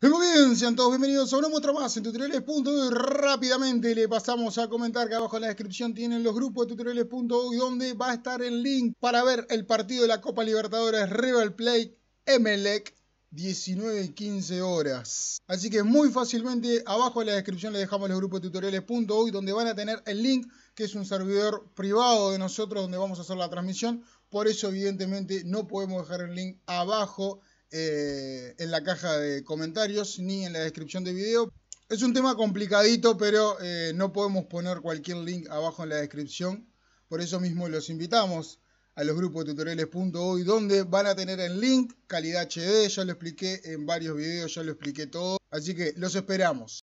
muy bien, sean todos bienvenidos a una muestra más en tutoriales.uy. Rápidamente le pasamos a comentar que abajo en la descripción tienen los grupos de tutoriales.uy donde va a estar el link para ver el partido de la Copa Libertadores River Plate Emelec 19 y 15 horas. Así que muy fácilmente abajo en la descripción le dejamos los grupos de tutoriales.uy donde van a tener el link que es un servidor privado de nosotros donde vamos a hacer la transmisión. Por eso evidentemente no podemos dejar el link abajo eh, en la caja de comentarios ni en la descripción de video. Es un tema complicadito, pero eh, no podemos poner cualquier link abajo en la descripción. Por eso mismo los invitamos a los grupos tutoriales.hoy donde van a tener el link calidad HD, ya lo expliqué en varios videos, ya lo expliqué todo. Así que los esperamos.